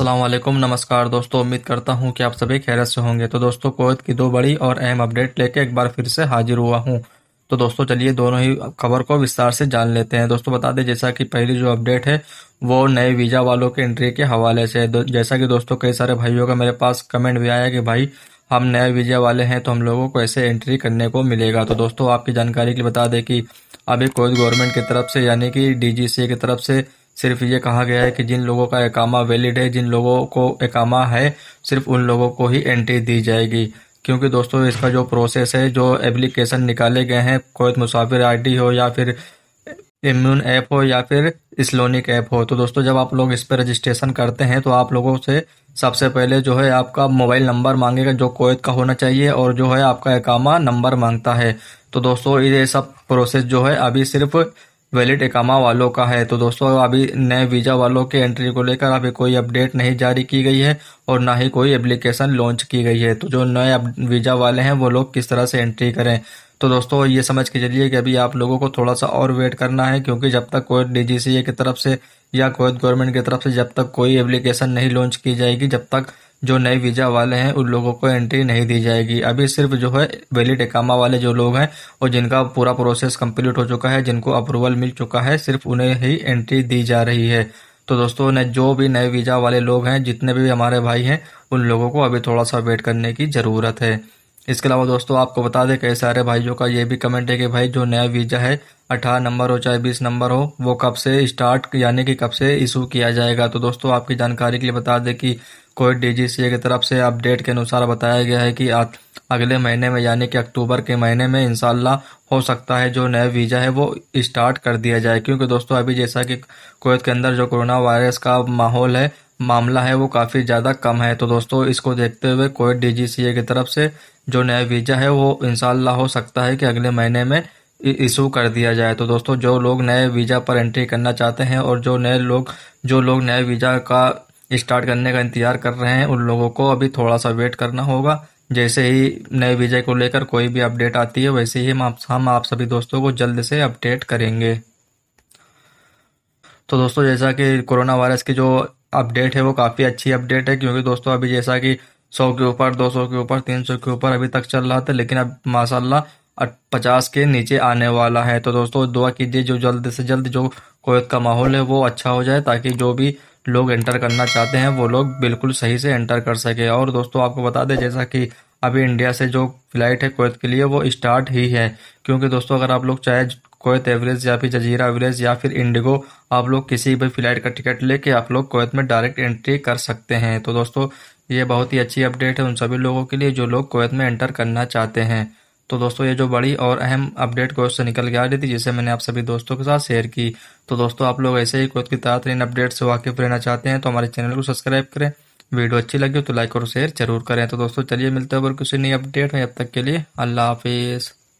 असलम नमस्कार दोस्तों उम्मीद करता हूं कि आप सभी खैरत से होंगे तो दोस्तों कोवैत की दो बड़ी और अहम अपडेट लेके एक बार फिर से हाजिर हुआ हूं तो दोस्तों चलिए दोनों ही खबर को विस्तार से जान लेते हैं दोस्तों बता दें जैसा कि पहली जो अपडेट है वो नए वीज़ा वालों के एंट्री के हवाले से जैसा कि दोस्तों कई सारे भाइयों का मेरे पास कमेंट भी आया कि भाई हम नए वीज़ा वाले हैं तो हम लोगों को ऐसे एंट्री करने को मिलेगा तो दोस्तों आपकी जानकारी के लिए बता दें कि अभी कोवैत गवर्नमेंट की तरफ से यानी कि डी की तरफ से सिर्फ ये कहा गया है कि जिन लोगों का एकामा वैलिड है जिन लोगों को एकामा है सिर्फ उन लोगों को ही एंट्री दी जाएगी क्योंकि दोस्तों इसका जो प्रोसेस है जो एप्लीकेशन निकाले गए हैं कोई मुसाफिर आईडी हो या फिर इम्यून ऐप हो या फिर इस्लोनिक ऐप हो तो दोस्तों जब आप लोग इस पर रजिस्ट्रेशन करते हैं तो आप लोगों से सबसे पहले जो है आपका मोबाइल नंबर मांगेगा जो कोयत का होना चाहिए और जो है आपका एकामा नंबर मांगता है तो दोस्तों ये सब प्रोसेस जो है अभी सिर्फ वैलिड इकामा वालों का है तो दोस्तों अभी नए वीज़ा वालों के एंट्री को लेकर अभी कोई अपडेट नहीं जारी की गई है और ना ही कोई एप्लीकेशन लॉन्च की गई है तो जो नए वीज़ा वाले हैं वो लोग किस तरह से एंट्री करें तो दोस्तों ये समझ के चलिए कि अभी आप लोगों को थोड़ा सा और वेट करना है क्योंकि जब तक कोई डीजीसीए की तरफ से या कोई गवर्नमेंट की तरफ से जब तक कोई एप्लीकेशन नहीं लॉन्च की जाएगी जब तक जो नए वीजा वाले हैं उन लोगों को एंट्री नहीं दी जाएगी अभी सिर्फ जो है वैलिड एकामा वाले जो लोग हैं और जिनका पूरा प्रोसेस कंप्लीट हो चुका है जिनको अप्रूवल मिल चुका है सिर्फ उन्हें ही एंट्री दी जा रही है तो दोस्तों ने जो भी नए वीजा वाले लोग हैं जितने भी हमारे भाई हैं उन लोगों को अभी थोड़ा सा वेट करने की ज़रूरत है इसके अलावा दोस्तों आपको बता दें कई सारे भाइयों का ये भी कमेंट है कि भाई जो नया वीज़ा है अठारह नंबर हो चाहे बीस नंबर हो वो कब से स्टार्ट यानी कि कब से इशू किया जाएगा तो दोस्तों आपकी जानकारी के लिए बता दें कि कोविड डीजीसीए की तरफ से अपडेट के अनुसार बताया गया है कि अगले महीने में यानी कि अक्टूबर के महीने में इंशाल्लाह हो सकता है जो नया वीज़ा है वो स्टार्ट कर दिया जाए क्योंकि दोस्तों अभी जैसा कि कोविड के अंदर जो कोरोना वायरस का माहौल है मामला है वो काफ़ी ज़्यादा कम है तो दोस्तों इसको देखते हुए कोविड डीजीसीए की तरफ से जो नया वीज़ा है वो इनशाला हो सकता है कि अगले महीने में इशू कर दिया जाए तो दोस्तों जो लोग नए वीज़ा पर एंट्री करना चाहते हैं और जो नए लोग जो लोग नए वीज़ा का स्टार्ट करने का इंतजार कर रहे हैं उन लोगों को अभी थोड़ा सा वेट करना होगा जैसे ही नए विजय को लेकर कोई भी अपडेट आती है वैसे ही हम आप हम आप सभी दोस्तों को जल्द से अपडेट करेंगे तो दोस्तों जैसा कि कोरोना वायरस की जो अपडेट है वो काफ़ी अच्छी अपडेट है क्योंकि दोस्तों अभी जैसा कि सौ के ऊपर दो सौ के ऊपर तीन सौ के ऊपर अभी तक चल रहा था लेकिन अब माशाला पचास के नीचे आने वाला है तो दोस्तों दुआ कीजिए जो जल्द से जल्द जो कोविद का माहौल है वो अच्छा हो जाए ताकि जो भी लोग एंटर करना चाहते हैं वो लोग बिल्कुल सही से एंटर कर सके और दोस्तों आपको बता दें जैसा कि अभी इंडिया से जो फ्लाइट है कोत के लिए वो स्टार्ट ही है क्योंकि दोस्तों अगर आप लोग चाहे कोत एवरेज या फिर जजीरा एवरेज या फिर इंडिगो आप लोग किसी भी फ्लाइट का टिकट लेके आप लोग कोत में डायरेक्ट एंट्री कर सकते हैं तो दोस्तों ये बहुत ही अच्छी अपडेट है उन सभी लोगों के लिए जो लोग कोत में एंटर करना चाहते हैं तो दोस्तों ये जो बड़ी और अहम अपडेट क्वेश्चन उससे निकल के आ रही थी जिसे मैंने आप सभी दोस्तों के साथ शेयर की तो दोस्तों आप लोग ऐसे ही खुद की तारीन अपडेट से वाकिफ रहना चाहते हैं तो हमारे चैनल को सब्सक्राइब करें वीडियो अच्छी लगी हो तो लाइक और शेयर जरूर करें तो दोस्तों चलिए मिलते हैं और किसी नई अपडेट में अब तक के लिए अल्लाह हाफिज़